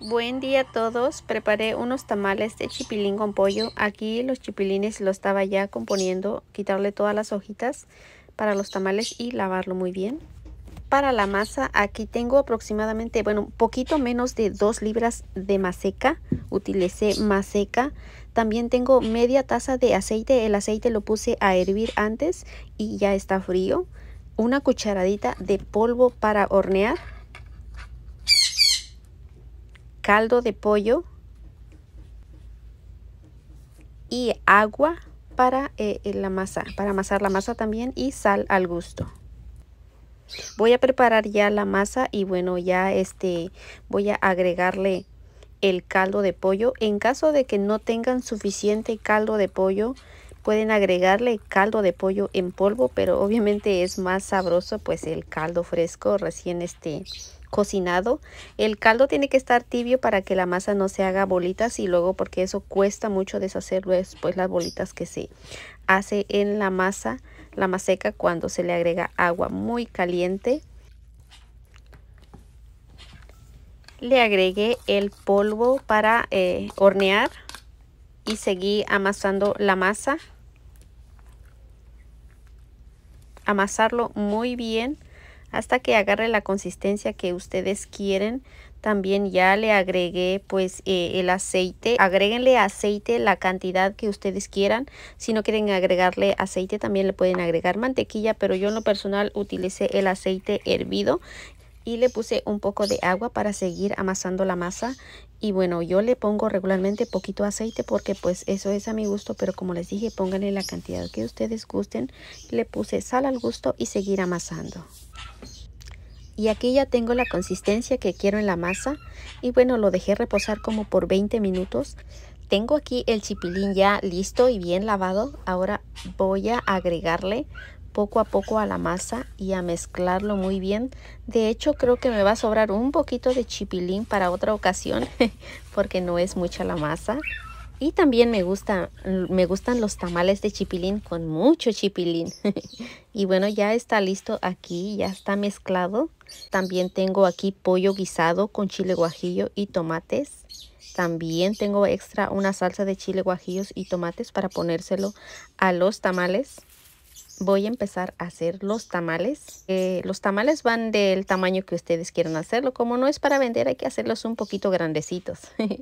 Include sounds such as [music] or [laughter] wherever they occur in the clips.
Buen día a todos. Preparé unos tamales de chipilín con pollo. Aquí los chipilines lo estaba ya componiendo, quitarle todas las hojitas para los tamales y lavarlo muy bien. Para la masa, aquí tengo aproximadamente, bueno, un poquito menos de 2 libras de maseca. Utilicé maseca. También tengo media taza de aceite. El aceite lo puse a hervir antes y ya está frío. Una cucharadita de polvo para hornear caldo de pollo y agua para eh, eh, la masa, para amasar la masa también y sal al gusto. Voy a preparar ya la masa y bueno, ya este voy a agregarle el caldo de pollo. En caso de que no tengan suficiente caldo de pollo, pueden agregarle caldo de pollo en polvo, pero obviamente es más sabroso pues el caldo fresco recién este cocinado. El caldo tiene que estar tibio para que la masa no se haga bolitas y luego porque eso cuesta mucho deshacerlo después las bolitas que se hace en la masa, la seca cuando se le agrega agua muy caliente. Le agregué el polvo para eh, hornear y seguí amasando la masa. Amasarlo muy bien hasta que agarre la consistencia que ustedes quieren también ya le agregué pues eh, el aceite agréguenle aceite la cantidad que ustedes quieran si no quieren agregarle aceite también le pueden agregar mantequilla pero yo en lo personal utilicé el aceite hervido y le puse un poco de agua para seguir amasando la masa y bueno yo le pongo regularmente poquito aceite porque pues eso es a mi gusto pero como les dije pónganle la cantidad que ustedes gusten le puse sal al gusto y seguir amasando y aquí ya tengo la consistencia que quiero en la masa y bueno lo dejé reposar como por 20 minutos tengo aquí el chipilín ya listo y bien lavado ahora voy a agregarle poco a poco a la masa y a mezclarlo muy bien. De hecho, creo que me va a sobrar un poquito de chipilín para otra ocasión [laughs] porque no es mucha la masa. Y también me, gusta, me gustan los tamales de chipilín con mucho chipilín. [laughs] y bueno, ya está listo aquí, ya está mezclado. También tengo aquí pollo guisado con chile guajillo y tomates. También tengo extra una salsa de chile guajillos y tomates para ponérselo a los tamales voy a empezar a hacer los tamales. los tamales van del tamaño que ustedes quieran hacerlo. Como no es para vender, hay que hacerlos un poquito grandecitos.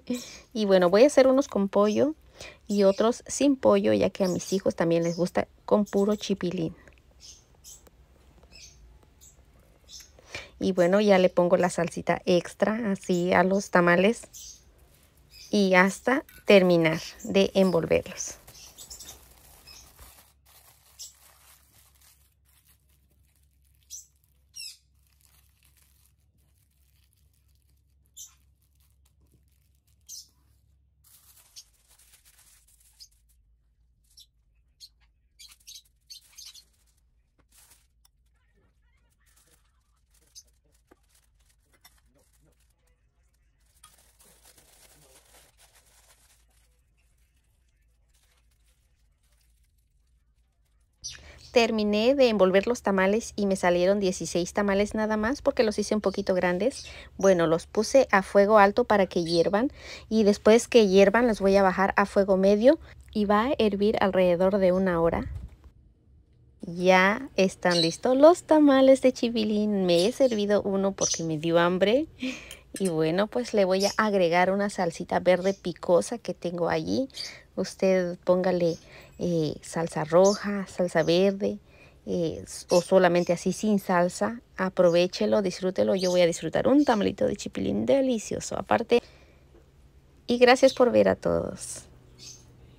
[laughs] y bueno, voy a hacer unos con pollo y otros sin pollo, ya que a mis hijos también les gusta con puro chipilín. Y bueno, ya le pongo la salsita extra así a los tamales y hasta terminar de envolverlos. terminé de envolver los tamales y me salieron 16 tamales nada más porque los hice un poquito grandes. Bueno, los puse a fuego alto para que hiervan y después que hiervan los voy a bajar a fuego medio y va a hervir alrededor de una hora. Ya están listos los tamales de chivilín. Me he servido uno porque me dio hambre y bueno, pues le voy a agregar una salsita verde picosa que tengo allí. Usted póngale eh, salsa roja, salsa verde eh, o solamente así sin salsa. Aprovechelo, disfrútelo. Yo voy a disfrutar un tamalito de chipilín delicioso. Aparte, y gracias por ver a todos.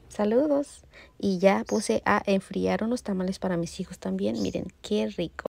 Saludos. Y ya puse a enfriar unos tamales para mis hijos también. Miren, qué rico.